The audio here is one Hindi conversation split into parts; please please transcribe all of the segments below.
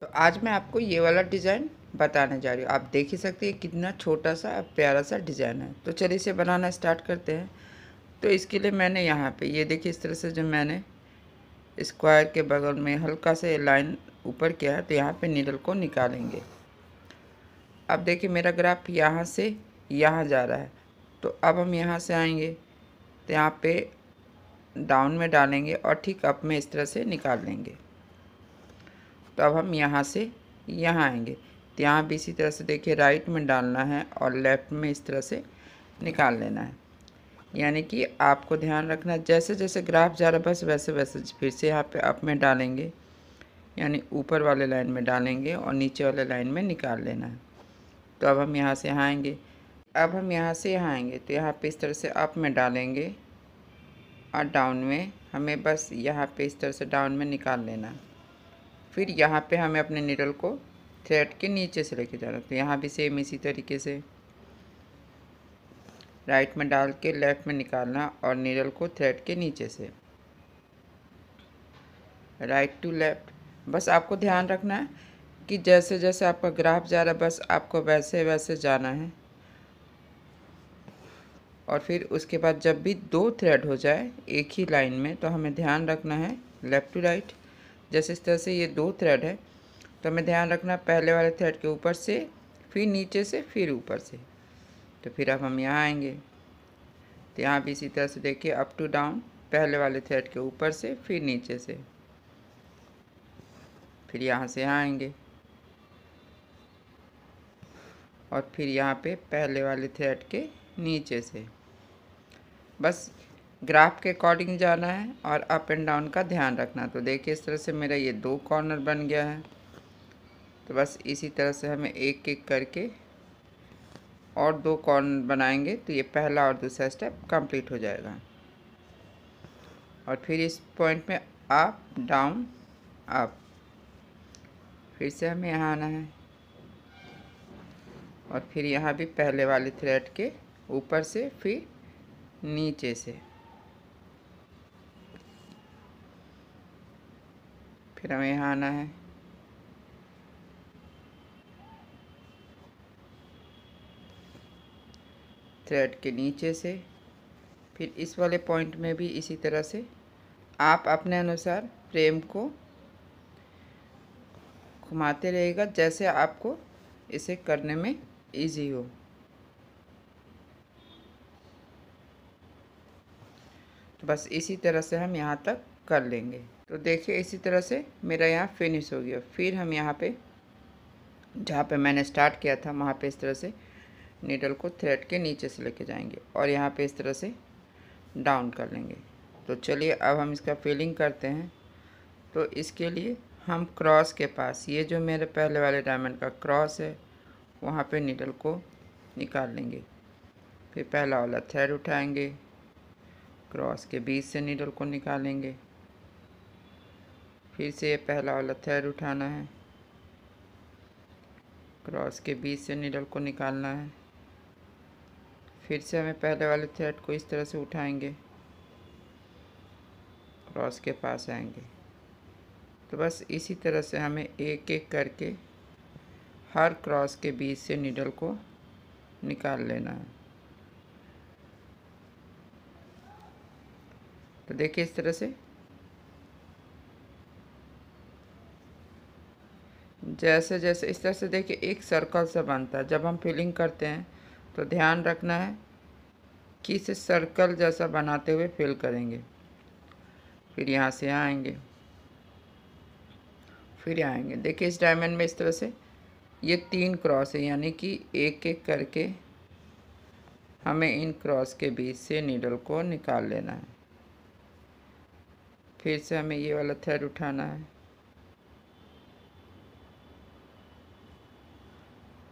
तो आज मैं आपको ये वाला डिज़ाइन बताने जा रही हूँ आप देख ही सकते हैं कितना छोटा सा प्यारा सा डिज़ाइन है तो चलिए इसे बनाना स्टार्ट करते हैं तो इसके लिए मैंने यहाँ पे ये देखिए इस तरह से जो मैंने स्क्वायर के बगल में हल्का से लाइन ऊपर किया है तो यहाँ पे नीडल को निकालेंगे अब देखिए मेरा ग्राफ यहाँ से यहाँ जा रहा है तो अब हम यहाँ से आएंगे तो यहाँ पे डाउन में डालेंगे और ठीक अप में इस तरह से निकाल लेंगे तो अब हम यहाँ से यहाँ आएंगे तो यहाँ भी इसी तरह से देखिए राइट में डालना है और लेफ़्ट में इस तरह से निकाल लेना है यानी कि आपको ध्यान रखना जैसे जैसे ग्राफ जा रहा है बस वैसे वैसे फिर से यहाँ पे अप में डालेंगे यानी ऊपर वाले लाइन में डालेंगे और नीचे वाले लाइन में निकाल लेना है तो अब हम यहाँ से यहाँ आएँगे अब हम यहाँ से यहाँ आएँगे तो यहाँ पे इस तरह से अप में डालेंगे और डाउन में हमें बस यहाँ पे इस तरह से डाउन में निकाल लेना है फिर यहाँ पे हमें अपने निडल को थ्रेड के नीचे से लेके जाना तो यहाँ भी सेम इसी तरीके से राइट में डाल के लेफ़्ट में निकालना और नीडल को थ्रेड के नीचे से राइट टू लेफ़्ट बस आपको ध्यान रखना है कि जैसे जैसे आपका ग्राफ जा रहा है बस आपको वैसे वैसे जाना है और फिर उसके बाद जब भी दो थ्रेड हो जाए एक ही लाइन में तो हमें ध्यान रखना है लेफ़्ट टू राइट जैसे इस तरह से ये दो थ्रेड है तो हमें ध्यान रखना पहले वाले थ्रेड के ऊपर से फिर नीचे से फिर ऊपर से तो फिर अब हम यहाँ आएंगे तो यहाँ भी इसी तरह से देखिए अप टू डाउन पहले वाले थ्रेड के ऊपर से फिर नीचे से फिर यहाँ से यहाँ आएंगे और फिर यहाँ पे पहले वाले थ्रेड के नीचे से बस ग्राफ के अकॉर्डिंग जाना है और अप एंड डाउन का ध्यान रखना तो देखिए इस तरह से मेरा ये दो कॉर्नर बन गया है तो बस इसी तरह से हमें एक एक करके और दो कॉर्नर बनाएंगे तो ये पहला और दूसरा स्टेप कंप्लीट हो जाएगा और फिर इस पॉइंट में अप डाउन अप फिर से हमें यहाँ आना है और फिर यहाँ भी पहले वाले थ्रेड के ऊपर से फिर नीचे से विक्रम यहाँ आना है थ्रेड के नीचे से फिर इस वाले पॉइंट में भी इसी तरह से आप अपने अनुसार फ्रेम को घुमाते रहेगा जैसे आपको इसे करने में इजी हो तो बस इसी तरह से हम यहाँ तक कर लेंगे तो देखिए इसी तरह से मेरा यहाँ फिनिश हो गया फिर हम यहाँ पे जहाँ पे मैंने स्टार्ट किया था वहाँ पे इस तरह से नीडल को थ्रेड के नीचे से लेके जाएंगे और यहाँ पे इस तरह से डाउन कर लेंगे तो चलिए अब हम इसका फिलिंग करते हैं तो इसके लिए हम क्रॉस के पास ये जो मेरे पहले वाले डायमंड का क्रॉस है वहाँ पर नीडल को निकाल लेंगे फिर पहला वाला थ्रेड उठाएंगे क्रॉस के बीच से नीडल को निकालेंगे फिर से पहला वाला थ्रेड उठाना है क्रॉस के बीच से निडल को निकालना है फिर से हमें पहले वाले थ्रेड को इस तरह से उठाएंगे क्रॉस के पास आएंगे तो बस इसी तरह से हमें एक एक करके हर क्रॉस के बीच से निडल को निकाल लेना है तो देखिए इस तरह से जैसे जैसे इस तरह से देखिए एक सर्कल सा बनता है जब हम फिलिंग करते हैं तो ध्यान रखना है कि इसे सर्कल जैसा बनाते हुए फिल करेंगे फिर यहाँ से आएंगे फिर आएंगे देखिए इस डायमंड में इस तरह से ये तीन क्रॉस है यानी कि एक एक करके हमें इन क्रॉस के बीच से नीडल को निकाल लेना है फिर से हमें ये वाला थ्रेड उठाना है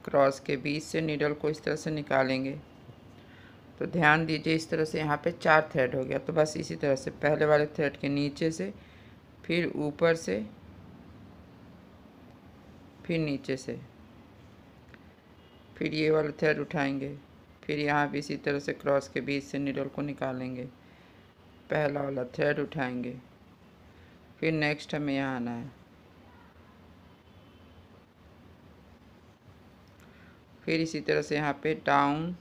क्रॉस के बीच से नीडल को इस तरह से निकालेंगे तो ध्यान दीजिए इस तरह से यहाँ पे चार थ्रेड हो गया तो बस इसी तरह से पहले वाले थ्रेड के नीचे से फिर ऊपर से फिर नीचे से फिर ये वाला थ्रेड उठाएंगे फिर यहाँ भी इसी तरह से क्रॉस के बीच से निडल को निकालेंगे पहला वाला थ्रेड उठाएंगे फिर नेक्स्ट हमें यहाँ आना है फिर इसी तरह से यहाँ पे डाउन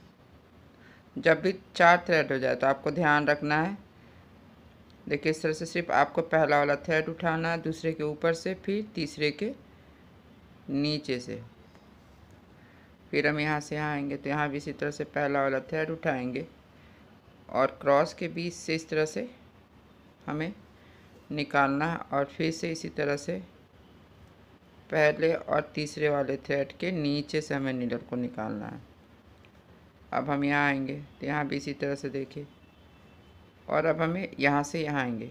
जब भी चार थ्रेड हो जाए तो आपको ध्यान रखना है देखिए इस तरह से सिर्फ आपको पहला वाला थ्रेड उठाना है दूसरे के ऊपर से फिर तीसरे के नीचे से फिर हम यहाँ से यहाँ आएंगे तो यहाँ भी इसी तरह से पहला वाला थ्रेड उठाएंगे और क्रॉस के बीच से इस तरह से हमें निकालना है और फिर से इसी तरह से पहले और तीसरे वाले थ्रेड के नीचे से हमें नीडल को निकालना है अब हम यहाँ आएंगे तो यहाँ भी इसी तरह से देखिए और अब हमें यहाँ से यहाँ आएंगे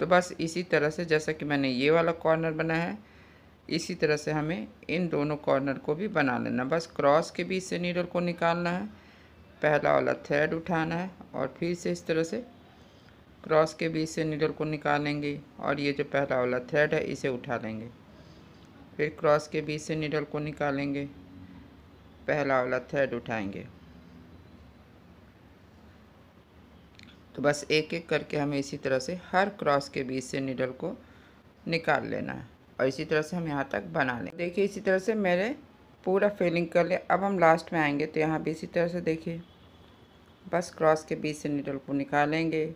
तो बस इसी तरह से जैसा कि मैंने ये वाला कॉर्नर बनाया है इसी तरह से हमें इन दोनों कॉर्नर को भी बना लेना बस क्रॉस के बीच से नीडल को निकालना है पहला वाला थ्रेड उठाना है और फिर से इस तरह से क्रॉस के बीच से नीडल को निकालेंगे और ये जो पहला वाला थ्रेड है इसे उठा लेंगे फिर क्रॉस के बीच से निडल को निकालेंगे पहला वाला थ्रेड उठाएंगे तो बस एक एक करके हमें इसी तरह से हर क्रॉस के बीच से निडल को निकाल लेना है और इसी तरह से हम यहाँ तक बना लें देखिए इसी तरह से मेरे पूरा फिलिंग कर ले अब हम लास्ट में आएंगे तो यहाँ भी इसी तरह से देखिए बस क्रॉस के बीच से निडल को निकालेंगे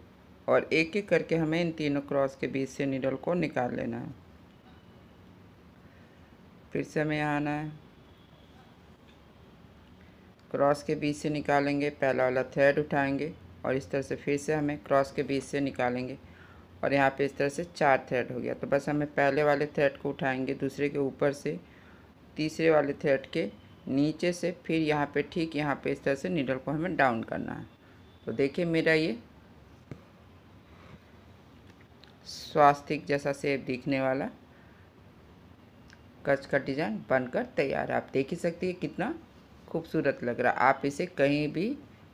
और एक एक करके हमें इन तीनों क्रॉस के बीच से निडल को निकाल लेना है फिर से हमें आना है क्रॉस के बीच से निकालेंगे पहला वाला थ्रेड उठाएंगे और इस तरह से फिर से हमें क्रॉस के बीच से निकालेंगे और यहाँ पे इस तरह से चार थ्रेड हो गया तो बस हमें पहले वाले थ्रेड को उठाएंगे दूसरे के ऊपर से तीसरे वाले थ्रेड के नीचे से फिर यहाँ पे ठीक यहाँ पे इस तरह से नीडल को हमें डाउन करना है तो देखिए मेरा ये स्वास्थिक जैसा सेब दिखने वाला कच का डिज़ाइन बनकर तैयार है आप देख ही सकते हैं कितना खूबसूरत लग रहा है आप इसे कहीं भी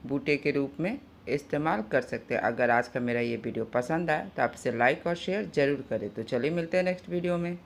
बूटे के रूप में इस्तेमाल कर सकते हैं अगर आज का मेरा ये वीडियो पसंद आए तो आप इसे लाइक और शेयर ज़रूर करें तो चलिए मिलते हैं नेक्स्ट वीडियो में